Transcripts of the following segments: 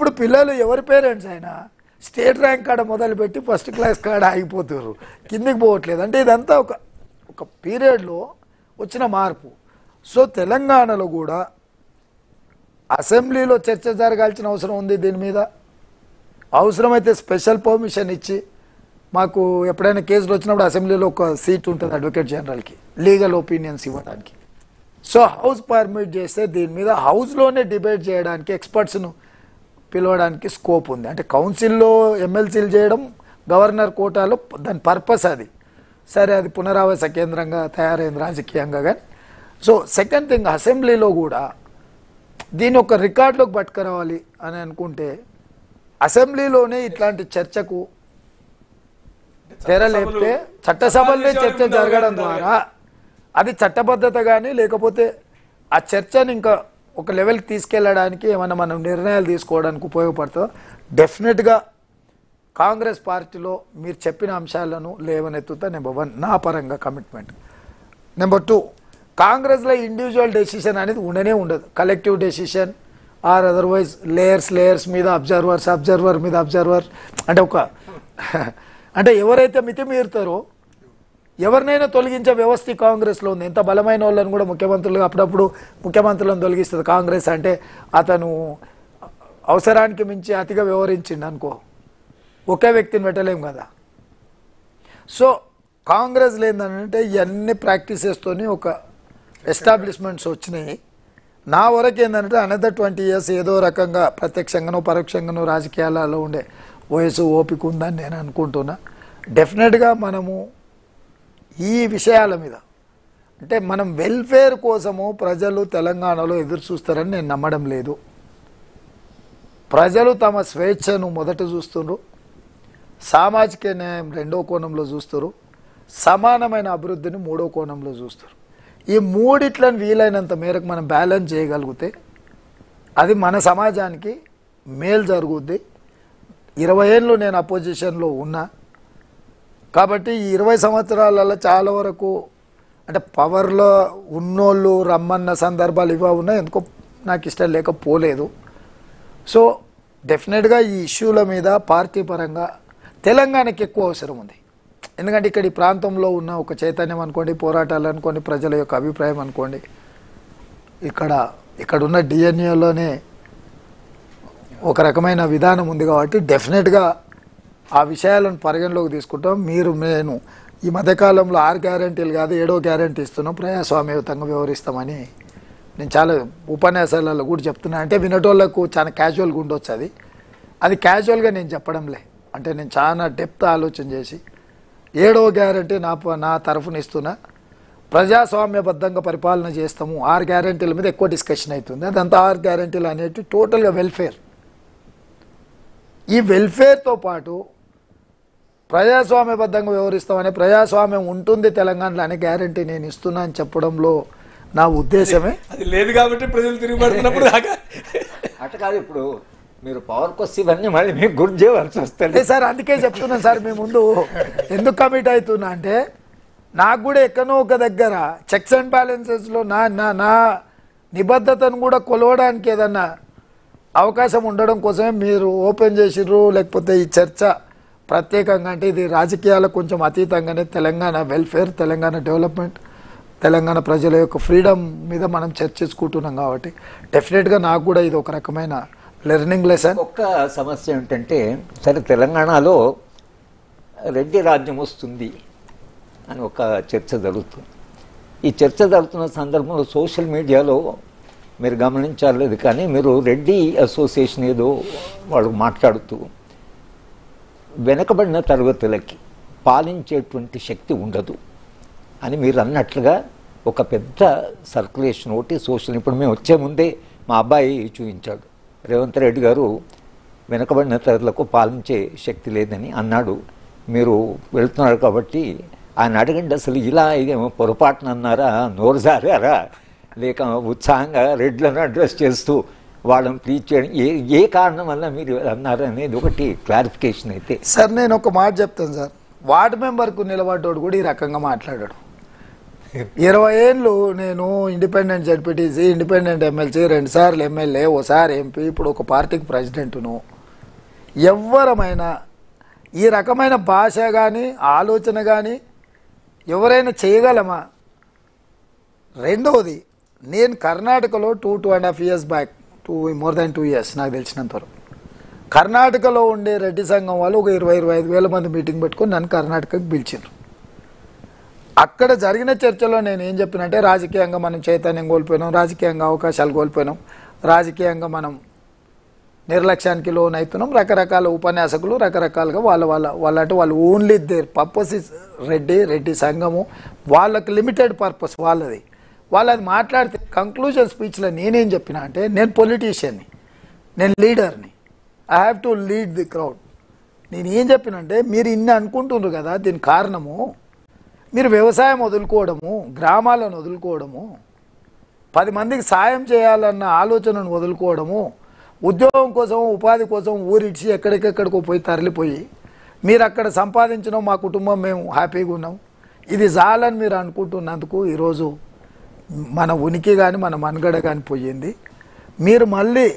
ఇప్పుడు పిల్లలు ఎవరి పేరెంట్స్ అయినా స్టేట్ ర్యాంక్ కాడ మొదలుపెట్టి ఫస్ట్ క్లాస్ కాడ ఆగిపోతున్నారు కిందికి పోవట్లేదు అంటే ఇదంతా ఒక ఒక పీరియడ్లో వచ్చిన మార్పు సో తెలంగాణలో కూడా అసెంబ్లీలో చర్చ జరగాల్సిన అవసరం ఉంది దీని మీద అవసరమైతే స్పెషల్ పర్మిషన్ ఇచ్చి మాకు ఎప్పుడైనా కేసులు వచ్చినప్పుడు అసెంబ్లీలో ఒక సీట్ ఉంటుంది అడ్వకేట్ జనరల్కి లీగల్ ఒపీనియన్స్ ఇవ్వడానికి సో హౌస్ పర్మిట్ చేస్తే దీని మీద హౌస్లోనే డిబేట్ చేయడానికి ఎక్స్పర్ట్స్ను పిలవడానికి స్కోప్ ఉంది అంటే కౌన్సిల్లో ఎమ్మెల్సీలు చేయడం గవర్నర్ కోటాలో దాని పర్పస్ అది సరే అది పునరావాస కేంద్రంగా తయారైంది రాజకీయంగా కానీ సో సెకండ్ థింగ్ అసెంబ్లీలో కూడా దీని ఒక రికార్డులోకి పట్టుకురావాలి అని అనుకుంటే అసెంబ్లీలోనే ఇట్లాంటి చర్చకు తెరలేపితే చట్టసభల్లో చర్చ జరగడం ద్వారా అది చట్టబద్ధత కానీ లేకపోతే ఆ చర్చని ఇంకా ఒక లెవెల్కి తీసుకెళ్ళడానికి ఏమైనా మనం నిర్ణయాలు తీసుకోవడానికి ఉపయోగపడుతుందో డెఫినెట్గా కాంగ్రెస్ పార్టీలో మీరు చెప్పిన అంశాలను లేవనెత్తుతా నెంబర్ వన్ నా పరంగా కమిట్మెంట్ నెంబర్ టూ కాంగ్రెస్లో ఇండివిజువల్ డెసిషన్ అనేది ఉండనే ఉండదు collective decision or otherwise layers layers మీద అబ్జర్వర్స్ అబ్జర్వర్ మీద అబ్జర్వర్ అంటే ఒక అంటే ఎవరైతే మితిమీరుతారో ఎవరినైనా తొలగించే వ్యవస్థ కాంగ్రెస్లో ఉంది ఎంత బలమైన వాళ్ళని కూడా ముఖ్యమంత్రులు అప్పుడప్పుడు ముఖ్యమంత్రులను తొలగిస్తుంది కాంగ్రెస్ అంటే అతను అవసరానికి మించి అతిగా వ్యవహరించింది అనుకో ఒకే వ్యక్తిని పెట్టలేము కదా సో కాంగ్రెస్ లేదంటే ఇవన్నీ ప్రాక్టీసెస్తోనే ఒక ఎస్టాబ్లిష్మెంట్స్ వచ్చినాయి నా వరకు ఏంటంటే అనదర్ ట్వంటీ ఇయర్స్ ఏదో రకంగా ప్రత్యక్షంగానో పరోక్షంగానో రాజకీయాలలో ఉండే వయసు ఓపిక ఉందని నేను అనుకుంటున్నా డెఫినెట్గా మనము ఈ విషయాల మీద అంటే మనం వెల్ఫేర్ కోసము ప్రజలు తెలంగాణలో ఎదురు చూస్తారని నేను నమ్మడం లేదు ప్రజలు తమ స్వేచ్ఛను మొదట చూస్తున్నారు సామాజిక న్యాయం రెండో కోణంలో చూస్తారు సమానమైన అభివృద్ధిని మూడో కోణంలో చూస్తారు ఈ మూడిట్లను వీలైనంత మేరకు మనం బ్యాలెన్స్ చేయగలిగితే అది మన సమాజానికి మేలు జరుగుద్ది ఇరవై ఏళ్ళు నేను అపోజిషన్లో ఉన్నా కాబట్టి ఈ ఇరవై సంవత్సరాలలో చాలా వరకు అంటే పవర్లో ఉన్నోళ్ళు రమ్మన్న సందర్భాలు ఇవే ఉన్నాయి ఎందుకో నాకు ఇష్టం లేకపోలేదు సో డెఫినెట్గా ఈ ఇష్యూల మీద పార్టీ పరంగా తెలంగాణకి ఎక్కువ అవసరం ఉంది ఎందుకంటే ఇక్కడ ఈ ప్రాంతంలో ఉన్న ఒక చైతన్యం అనుకోండి పోరాటాలు అనుకోండి ప్రజల యొక్క అభిప్రాయం అనుకోండి ఇక్కడ ఇక్కడ ఉన్న డిఎన్ఏలోనే ఒక రకమైన విధానం ఉంది కాబట్టి డెఫినెట్గా ఆ విషయాలను పరిగణలోకి తీసుకుంటాం మీరు నేను ఈ మధ్యకాలంలో ఆరు గ్యారంటీలు కాదు ఏడో గ్యారంటీ ఇస్తున్నాం ప్రజాస్వామ్యతంగా వివరిస్తామని నేను చాలా ఉపన్యాసాలలో కూడా చెప్తున్నా అంటే వినటోళ్ళకు చాలా క్యాజువల్గా ఉండొచ్చు అది అది క్యాజువల్గా నేను చెప్పడంలే అంటే నేను చాలా డెప్త్ ఆలోచన చేసి ఏడో గ్యారంటీ నా నా తరఫున ఇస్తున్నా ప్రజాస్వామ్యబద్ధంగా పరిపాలన చేస్తాము ఆరు గ్యారంటీల మీద ఎక్కువ డిస్కషన్ అవుతుంది అదంతా ఆరు గ్యారంటీలు అనేటివి టోటల్గా వెల్ఫేర్ ఈ వెల్ఫేర్తో పాటు ప్రజాస్వామ్యబద్ధంగా వ్యవహరిస్తామని ప్రజాస్వామ్యం ఉంటుంది తెలంగాణలో అనే గ్యారంటీ నేను ఇస్తున్నా అని చెప్పడంలో నా ఉద్దేశమే అది లేదు కాబట్టి ప్రజలు తిరిగిపడుతున్నప్పుడు అట్లా కాదు ఇప్పుడు మీరు పవర్ వస్తే ఇవన్నీ మళ్ళీ మీకు గుర్తు చేయవలసి వస్తుంది సార్ అందుకే చెప్తున్నాను సార్ మీ ముందు ఎందుకు కమిట్ అవుతున్నా అంటే నాకు కూడా ఎక్కడో ఒక దగ్గర చెక్స్ అండ్ బ్యాలెన్సెస్లో నా నా నా నిబద్ధతను కూడా కొలవడానికి ఏదన్నా అవకాశం ఉండడం కోసమే మీరు ఓపెన్ చేసిర్రు లేకపోతే ఈ చర్చ ప్రత్యేకంగా అంటే ఇది రాజకీయాలకు కొంచెం అతీతంగానే తెలంగాణ వెల్ఫేర్ తెలంగాణ డెవలప్మెంట్ తెలంగాణ ప్రజల యొక్క ఫ్రీడమ్ మీద మనం చర్చించుకుంటున్నాం కాబట్టి డెఫినెట్గా నాకు కూడా ఇది ఒక రకమైన లెర్నింగ్ లెసన్ ఒక్క సమస్య ఏంటంటే సరే తెలంగాణలో రెడ్డి రాజ్యం వస్తుంది అని ఒక చర్చ జరుగుతుంది ఈ చర్చ జరుగుతున్న సందర్భంలో సోషల్ మీడియాలో మీరు గమనించాలేదు కానీ మీరు రెడ్డి అసోసియేషన్ ఏదో వాళ్ళు మాట్లాడుతూ వెనకబడిన తరగతులకి పాలించేటువంటి శక్తి ఉండదు అని మీరు అన్నట్లుగా ఒక పెద్ద సర్కులేషన్ ఒకటి సోషల్ ఇప్పుడు మేము వచ్చే ముందే మా అబ్బాయి చూపించాడు రేవంత్ రెడ్డి గారు వెనకబడిన తరగతులకు పాలించే శక్తి లేదని అన్నాడు మీరు వెళుతున్నారు కాబట్టి ఆయన అడగండి అసలు ఇలా ఇదేమో పొరపాటున అన్నారా లేక ఉత్సాహంగా రెడ్లను అడ్రస్ చేస్తూ వాళ్ళని ప్లీజ్ చేయడం ఏ ఏ కారణం వల్ల మీరు అన్నారు అనేది ఒకటి క్లారిఫికేషన్ అయితే సార్ నేను ఒక మాట చెప్తాను సార్ వార్డు మెంబర్కు నిలబడ్డోడు కూడా ఈ రకంగా మాట్లాడాడు ఇరవై ఏళ్ళు నేను ఇండిపెండెంట్ జడ్పీటీసీ ఇండిపెండెంట్ ఎమ్మెల్సీ రెండుసార్లు ఎమ్మెల్యే ఓసారి ఎంపీ ఇప్పుడు ఒక పార్టీకి ప్రెసిడెంట్ను ఎవ్వరమైనా ఈ రకమైన భాష కానీ ఆలోచన కానీ ఎవరైనా చేయగలమా రెండవది నేను కర్ణాటకలో two two and half years back two more than two years నాకు తెలిసినంత వరకు కర్ణాటకలో ఉండే రెడ్డి సంఘం వాళ్ళు ఒక ఇరవై ఇరవై ఐదు వేల మంది మీటింగ్ పెట్టుకొని నన్ను కర్ణాటకకి పిలిచిండ్రు అక్కడ జరిగిన చర్చలో నేను ఏం చెప్పినంటే రాజకీయంగా మనం చైతన్యం కోల్పోయినాం రాజకీయంగా అవకాశాలు కోల్పోయినాం రాజకీయంగా మనం నిర్లక్ష్యానికి లోన్ అవుతున్నాం రకరకాల ఉపన్యాసకులు రకరకాలుగా వాళ్ళ వాళ్ళ వాళ్ళంటే వాళ్ళు only their purpose is Reddy Reddy సంఘము వాళ్ళకి లిమిటెడ్ పర్పస్ వాళ్ళది వాళ్ళు అది మాట్లాడితే కంక్లూజన్ స్పీచ్లో నేనేం చెప్పిన అంటే నేను పొలిటీషియన్ని నేను లీడర్ని I have to lead the crowd నేను ఏం చెప్పినంటే మీరు ఇన్ని అనుకుంటున్నారు కదా దీని కారణము మీరు వ్యవసాయం వదులుకోవడము గ్రామాలను వదులుకోవడము పది మందికి సాయం చేయాలన్న ఆలోచనను వదులుకోవడము ఉద్యోగం కోసం ఉపాధి కోసం ఊరిడ్చి ఎక్కడికెక్కడికో పోయి తరలిపోయి మీరు అక్కడ సంపాదించడం మా కుటుంబం మేము హ్యాపీగా ఉన్నాం ఇది చాలని మీరు అనుకుంటున్నందుకు ఈరోజు మన ఉనికి కానీ మన మనుగడ కానీ పోయింది మీరు మళ్ళీ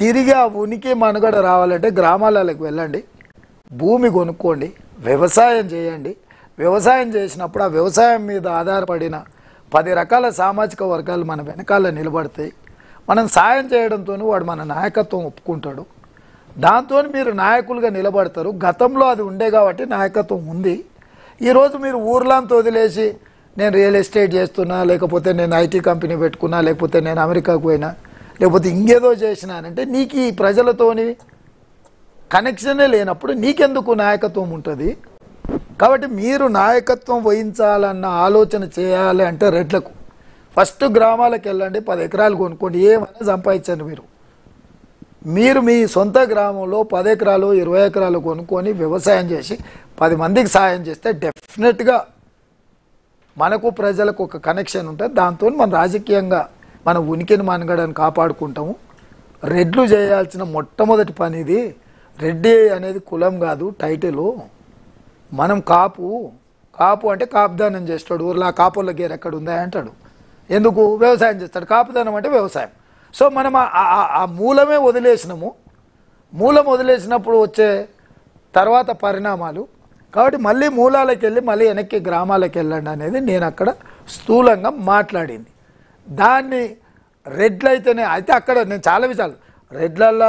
తిరిగి ఆ ఉనికి మనుగడ రావాలంటే గ్రామాలకు వెళ్ళండి భూమి కొనుక్కోండి వ్యవసాయం చేయండి వ్యవసాయం చేసినప్పుడు ఆ వ్యవసాయం మీద ఆధారపడిన పది రకాల సామాజిక వర్గాలు మన వెనకాల నిలబడతాయి మనం సాయం చేయడంతో వాడు మన నాయకత్వం ఒప్పుకుంటాడు దాంతో మీరు నాయకులుగా నిలబడతారు గతంలో అది ఉండే కాబట్టి నాయకత్వం ఉంది ఈరోజు మీరు ఊర్లాంత వదిలేసి నేను రియల్ ఎస్టేట్ చేస్తున్నా లేకపోతే నేను ఐటీ కంపెనీ పెట్టుకున్నా లేకపోతే నేను అమెరికాకు పోయినా లేకపోతే ఇంకేదో చేసినానంటే నీకు ఈ ప్రజలతోని కనెక్షనే లేనప్పుడు నీకెందుకు నాయకత్వం ఉంటుంది కాబట్టి మీరు నాయకత్వం వహించాలన్న ఆలోచన చేయాలి అంటే రెడ్లకు ఫస్ట్ గ్రామాలకు వెళ్ళండి పది ఎకరాలు కొనుక్కోండి ఏమైనా సంపాదించండి మీరు మీరు మీ సొంత గ్రామంలో పది ఎకరాలు ఇరవై ఎకరాలు కొనుక్కొని వ్యవసాయం చేసి పది మందికి సాయం చేస్తే డెఫినెట్గా మనకు ప్రజలకు ఒక కనెక్షన్ ఉంటుంది దాంతో మన రాజకీయంగా మన ఉనికిని మనగడని కాపాడుకుంటాము రెడ్లు చేయాల్సిన మొట్టమొదటి పని ఇది రెడ్డి అనేది కులం కాదు టైటిలు మనం కాపు కాపు అంటే కాపుదానం చేస్తాడు ఊర్లా కాపుల గేర్ ఎక్కడ ఉందా అంటాడు ఎందుకు వ్యవసాయం చేస్తాడు కాపుదానం అంటే వ్యవసాయం సో మనం ఆ మూలమే వదిలేసినాము మూలం వదిలేసినప్పుడు వచ్చే తర్వాత పరిణామాలు కాబట్టి మళ్ళీ మూలాలకు వెళ్ళి మళ్ళీ వెనక్కి గ్రామాలకు వెళ్ళండి అనేది నేను అక్కడ స్థూలంగా మాట్లాడింది దాన్ని రెడ్లు అయితేనే అయితే అక్కడ నేను చాలా విషయాలు రెడ్లల్లో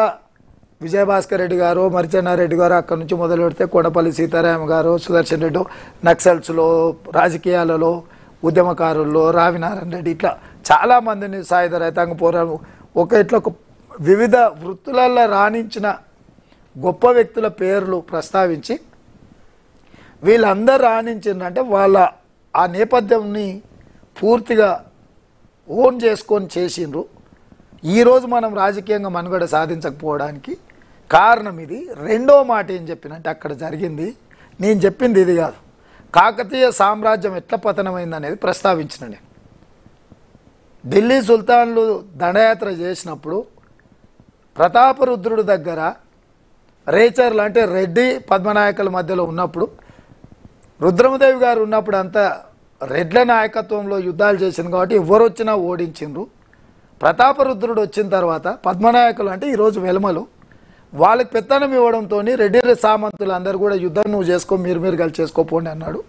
విజయభాస్కర్ రెడ్డి గారు మరిచెన్నారెడ్డి గారు అక్కడ నుంచి మొదలు పెడితే కొండపల్లి సీతారామ గారు సుదర్శన్ రెడ్డి నక్సల్స్లో రాజకీయాలలో ఉద్యమకారుల్లో రావినారాయణ రెడ్డి ఇట్లా చాలామందిని సాయుధ రైతాంగ పోరాడు ఒక ఇట్లా ఒక వివిధ వృత్తులలో రాణించిన గొప్ప వ్యక్తుల పేర్లు ప్రస్తావించి వీళ్ళందరూ అంటే వాళ్ళ ఆ నేపథ్యంని పూర్తిగా ఓన్ చేసుకొని చేసిండ్రు ఈరోజు మనం రాజకీయంగా మనుగడ సాధించకపోవడానికి కారణం ఇది రెండో మాట ఏం చెప్పినంటే అక్కడ జరిగింది నేను చెప్పింది ఇది కాదు కాకతీయ సామ్రాజ్యం ఎట్లా పతనమైందనేది ప్రస్తావించిన నేను ఢిల్లీ సుల్తాన్లు దండయాత్ర చేసినప్పుడు ప్రతాపరుద్రుడు దగ్గర రేచర్లు అంటే రెడ్డి పద్మనాయకుల మధ్యలో ఉన్నప్పుడు రుద్రమదేవి గారు ఉన్నప్పుడు అంతా రెడ్ల నాయకత్వంలో యుద్ధాలు చేసింది కాబట్టి ఎవరొచ్చినా ఓడించిండ్రు ప్రతాపరుద్రుడు వచ్చిన తర్వాత పద్మనాయకులు అంటే ఈరోజు వెలమలు వాళ్ళకి పెత్తనం ఇవ్వడంతో రెడ్డి సామంతులు అందరూ కూడా యుద్ధం నువ్వు చేసుకో మీరు మీరు కలిసి చేసుకోపోండి అన్నాడు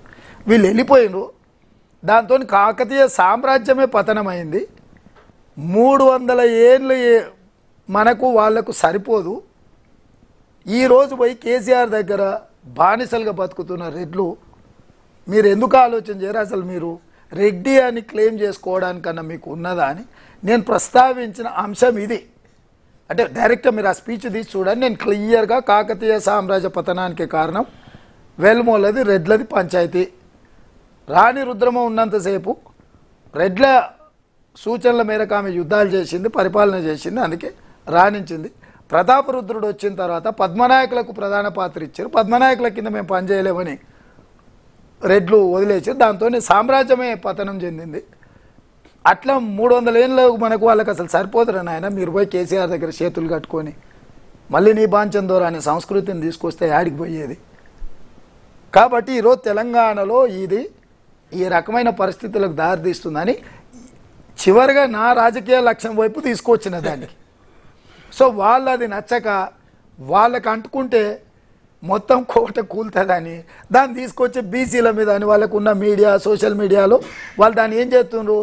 వీళ్ళు వెళ్ళిపోయినరు దాంతో కాకతీయ సామ్రాజ్యమే పతనమైంది మూడు వందల ఏళ్ళు మనకు వాళ్లకు సరిపోదు ఈరోజు పోయి కేసీఆర్ దగ్గర బానిసలుగా బతుకుతున్న రెడ్లు మీరు ఎందుకు ఆలోచన చేయరు అసలు మీరు రెడ్డి అని క్లెయిమ్ చేసుకోవడానికన్నా మీకు ఉన్నదా అని నేను ప్రస్తావించిన అంశం ఇది అంటే డైరెక్ట్గా మీరు ఆ స్పీచ్ తీసి చూడండి నేను క్లియర్గా కాకతీయ సామ్రాజ్య పతనానికి కారణం వెల్మోలది రెడ్లది పంచాయతీ రాణి రుద్రమ ఉన్నంతసేపు రెడ్ల సూచనల మేరకు ఆమె యుద్ధాలు చేసింది పరిపాలన చేసింది అందుకే రాణించింది ప్రతాపరుద్రుడు వచ్చిన తర్వాత పద్మనాయకులకు ప్రధాన పాత్ర ఇచ్చారు పద్మనాయకుల కింద మేము పనిచేయలేమని రెడ్లు వదిలేసి దాంతోనే సామ్రాజ్యమే పతనం చెందింది అట్లా మూడు వందల ఏళ్ళు మనకు వాళ్ళకి అసలు సరిపోతురా నాయన మీరు పోయి కేసీఆర్ దగ్గర చేతులు కట్టుకొని మళ్ళీ నీ బాంచందోరా అనే సంస్కృతిని తీసుకొస్తే ఆడికిపోయేది కాబట్టి ఈరోజు తెలంగాణలో ఇది ఈ రకమైన పరిస్థితులకు దారితీస్తుందని చివరిగా నా రాజకీయ లక్ష్యం వైపు తీసుకొచ్చిన దానికి సో వాళ్ళు అది నచ్చక వాళ్ళకు అంటుకుంటే మొత్తం కోట కూలుతుందని దాన్ని తీసుకొచ్చి బీసీల మీద అని వాళ్ళకు ఉన్న మీడియా సోషల్ మీడియాలో వాళ్ళు దాన్ని ఏం చేస్తున్నారు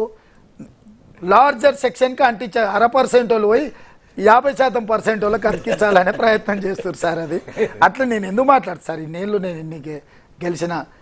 లార్జర్ సెక్షన్కి అంటించే అర పర్సెంట్ వాళ్ళు పోయి యాభై శాతం పర్సెంట్ వాళ్ళకి అతికించాలనే ప్రయత్నం చేస్తారు సార్ అది అట్లా నేను ఎందుకు మాట్లాడు సార్ ఈ నేను నీకు గెలిచిన